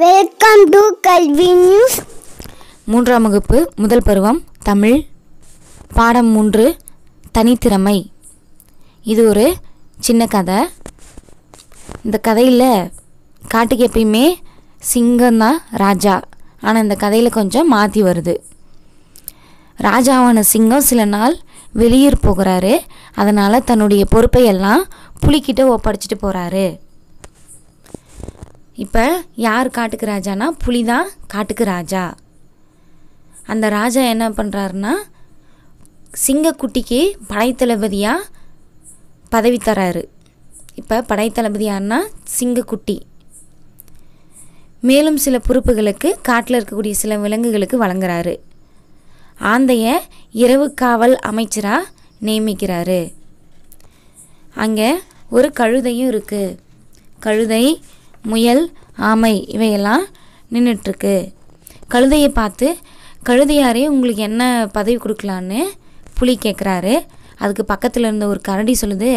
welcome to கல்வி news மூன்றாம் வகுப்பு முதல் பருவம் தமிழ் பாடம் மூன்று தனித்திறமை இது ஒரு சின்ன கதை இந்த கதையில் காட்டுக்கு எப்பயுமே சிங்கம்தான் ராஜா ஆனால் இந்த கதையில் கொஞ்சம் மாற்றி வருது ராஜாவான சிங்கம் சில நாள் வெளியூர் போகிறாரு அதனால் தன்னுடைய பொறுப்பை எல்லாம் புலிக்கிட்ட ஒப்படைச்சிட்டு போகிறாரு இப்போ யார் காட்டுக்கு ராஜானா புலி தான் காட்டுக்கு ராஜா அந்த ராஜா என்ன பண்ணுறாருன்னா சிங்கக்குட்டிக்கு படைத்தளபதியாக பதவி தராரு இப்போ படைத்தளபதி சிங்கக்குட்டி மேலும் சில பொறுப்புகளுக்கு காட்டில் இருக்கக்கூடிய சில விலங்குகளுக்கு வழங்குறாரு ஆந்தைய இரவு காவல் அமைச்சராக நியமிக்கிறாரு அங்கே ஒரு கழுதையும் இருக்குது கழுதை முயல் ஆமை இவையெல்லாம் நின்றுட்டுருக்கு கழுதையை பார்த்து கழுதையாரே உங்களுக்கு என்ன பதவி கொடுக்கலான்னு புலி கேட்குறாரு அதுக்கு பக்கத்தில் இருந்த ஒரு கரடி சொல்லுது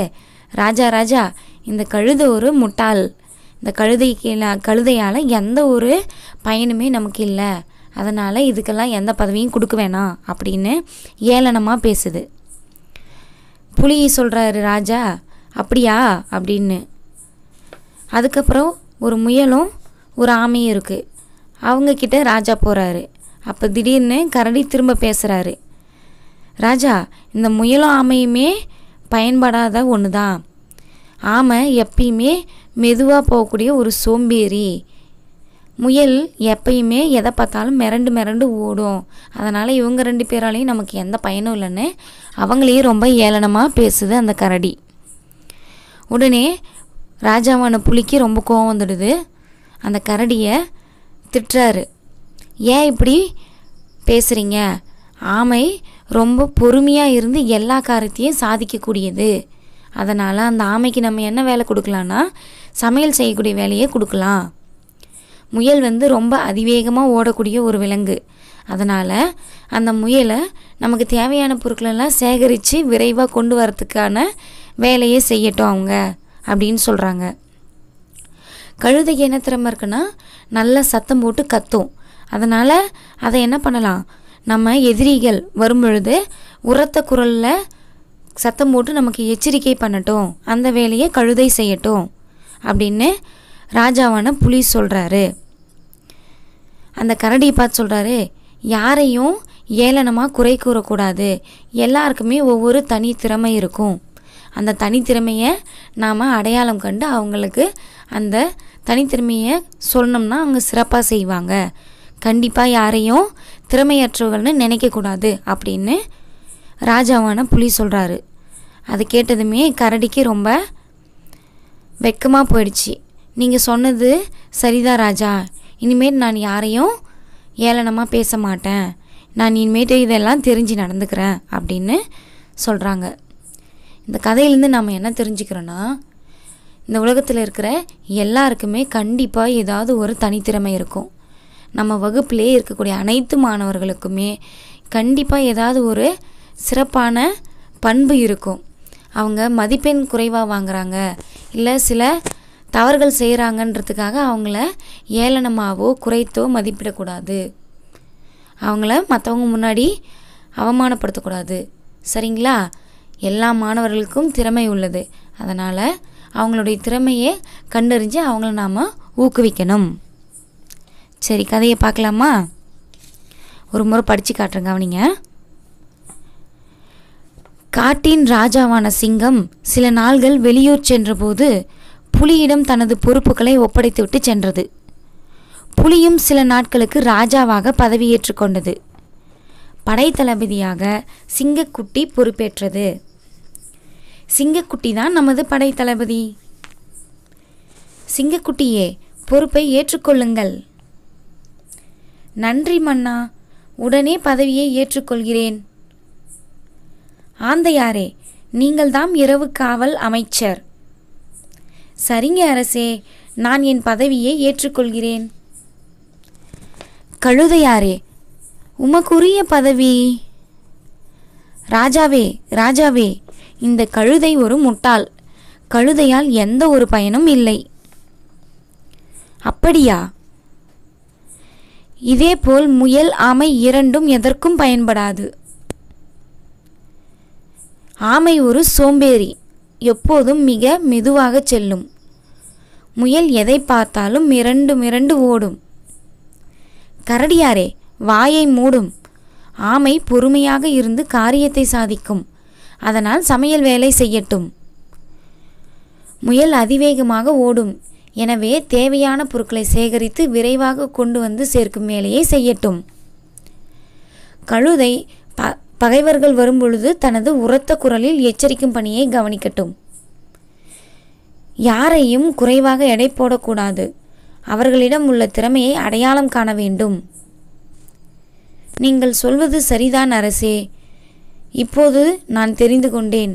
ராஜா ராஜா இந்த கழுதை ஒரு முட்டாள் இந்த கழுதைக்கு கழுதையால் எந்த ஒரு பயனுமே நமக்கு இல்லை அதனால் இதுக்கெல்லாம் எந்த பதவியும் கொடுக்க வேணாம் அப்படின்னு ஏளனமாக பேசுது புலி சொல்கிறாரு ராஜா அப்படியா அப்படின்னு அதுக்கப்புறம் ஒரு முயலும் ஒரு ஆமையும் இருக்குது அவங்கக்கிட்ட ராஜா போகிறாரு அப்போ திடீர்னு கரடி திரும்ப பேசுகிறாரு ராஜா இந்த முயலும் ஆமையுமே பயன்படாத ஒன்று தான் ஆமை எப்பயுமே மெதுவாக போகக்கூடிய ஒரு சோம்பேறி முயல் எப்பயுமே எதை பார்த்தாலும் மிரண்டு மிரண்டு ஓடும் அதனால் இவங்க ரெண்டு பேராலையும் நமக்கு எந்த பயனும் இல்லைன்னு அவங்களையும் ரொம்ப ஏளனமாக பேசுது அந்த கரடி உடனே ராஜாவான புலிக்கு ரொம்ப கோவம் வந்துடுது அந்த கரடியை திட்டுறாரு ஏன் இப்படி பேசுகிறீங்க ஆமை ரொம்ப பொறுமையாக இருந்து எல்லா காரியத்தையும் சாதிக்கக்கூடியது அதனால் அந்த ஆமைக்கு நம்ம என்ன வேலை கொடுக்கலான்னா சமையல் செய்யக்கூடிய வேலையை கொடுக்கலாம் முயல் வந்து ரொம்ப அதிவேகமாக ஓடக்கூடிய ஒரு விலங்கு அதனால் அந்த முயலை நமக்கு தேவையான பொருட்களெல்லாம் சேகரித்து விரைவாக கொண்டு வரத்துக்கான வேலையை செய்யட்டும் அவங்க அப்படின்னு சொல்கிறாங்க கழுதை என்ன திறமை இருக்குன்னா நல்லா சத்தம் போட்டு கத்தும் அதனால் அதை என்ன பண்ணலாம் நம்ம எதிரிகள் வரும்பொழுது உரத்த குரலில் சத்தம் போட்டு நமக்கு எச்சரிக்கை பண்ணட்டும் அந்த வேலையை கழுதை செய்யட்டும் அப்படின்னு ராஜாவான புலி சொல்கிறாரு அந்த கரடியை பார்த்து சொல்கிறாரு யாரையும் ஏளனமாக குறை கூறக்கூடாது எல்லாருக்குமே ஒவ்வொரு தனி திறமை இருக்கும் அந்த தனித்திறமையை நாம் அடையாளம் கண்டு அவங்களுக்கு அந்த தனித்திறமையை சொன்னோம்னா அவங்க சிறப்பாக செய்வாங்க கண்டிப்பாக யாரையும் திறமையற்றவர்கள்னு நினைக்கக்கூடாது அப்படின்னு ராஜாவான புலி சொல்கிறாரு அதை கேட்டதுமே கரடிக்கு ரொம்ப வெக்கமாக போயிடுச்சு நீங்கள் சொன்னது சரிதான் ராஜா இனிமேல் நான் யாரையும் ஏளனமாக பேச மாட்டேன் நான் இனிமேட்டு இதெல்லாம் தெரிஞ்சு நடந்துக்கிறேன் அப்படின்னு சொல்கிறாங்க இந்த கதையிலேருந்து நாம் என்ன தெரிஞ்சுக்கிறோன்னா இந்த உலகத்தில் இருக்கிற எல்லாருக்குமே கண்டிப்பாக ஏதாவது ஒரு தனித்திறமை இருக்கும் நம்ம வகுப்பிலே இருக்கக்கூடிய அனைத்து மாணவர்களுக்குமே கண்டிப்பாக ஏதாவது ஒரு சிறப்பான பண்பு இருக்கும் அவங்க மதிப்பெண் குறைவாக வாங்குகிறாங்க இல்லை சில தவறுகள் செய்கிறாங்கன்றதுக்காக அவங்கள ஏளனமாகவோ குறைத்தோ மதிப்பிடக்கூடாது அவங்கள மற்றவங்க முன்னாடி அவமானப்படுத்தக்கூடாது சரிங்களா எல்லா மாணவர்களுக்கும் திறமை உள்ளது அதனால் அவங்களுடைய திறமையை கண்டறிஞ்சு அவங்கள நாம் ஊக்குவிக்கணும் சரி கதையை பார்க்கலாமா ஒரு முறை படித்து காட்டுறேன் கவனிங்க காட்டின் ராஜாவான சிங்கம் சில நாள்கள் வெளியூர் சென்றபோது புலியிடம் தனது பொறுப்புகளை ஒப்படைத்துவிட்டு சென்றது புலியும் சில நாட்களுக்கு ராஜாவாக பதவியேற்று கொண்டது படைத்தளபதியாக சிங்கக்குட்டி பொறுப்பேற்றது சிங்கக்குட்டி தான் நமது படைத்தளபதி சிங்கக்குட்டியே பொறுப்பை ஏற்றுக்கொள்ளுங்கள் நன்றி மன்னா உடனே பதவியை ஏற்றுக்கொள்கிறேன் ஆந்தையாரே நீங்கள்தாம் இரவு காவல் அமைச்சர் சரிங்க அரசே நான் என் பதவியை ஏற்றுக்கொள்கிறேன் கழுதையாரே உமக்குரிய பதவி ராஜாவே ராஜாவே இந்த கழுதை ஒரு முட்டாள் கழுதையால் எந்த ஒரு பயனும் இல்லை அப்படியா இதேபோல் முயல் ஆமை இரண்டும் எதற்கும் பயன்படாது ஆமை ஒரு சோம்பேறி எப்போதும் மிக மெதுவாக செல்லும் முயல் எதை பார்த்தாலும் மிரண்டு மிரண்டு ஓடும் கரடியாரே வாயை மூடும் ஆமை பொறுமையாக இருந்து காரியத்தை சாதிக்கும் அதனால் சமையல் வேலை செய்யட்டும் முயல் அதிவேகமாக ஓடும் எனவே தேவையான பொருட்களை சேகரித்து விரைவாக கொண்டு வந்து சேர்க்கும் வேலையை செய்யட்டும் கழுதை ப பகைவர்கள் வரும்பொழுது தனது உரத்த குரலில் எச்சரிக்கும் பணியை கவனிக்கட்டும் யாரையும் குறைவாக எடை போடக்கூடாது அவர்களிடம் உள்ள திறமையை அடையாளம் காண வேண்டும் நீங்கள் சொல்வது சரிதான் அரசே இப்போது நான் தெரிந்து கொண்டேன்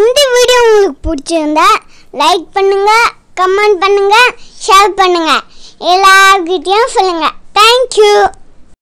இந்த வீடியோ உங்களுக்கு பிடிச்சிருந்தா லைக் பண்ணுங்க கமெண்ட் பண்ணுங்க ஷேர் பண்ணுங்க எல்லார்கிட்டையும் சொல்லுங்க தேங்க்யூ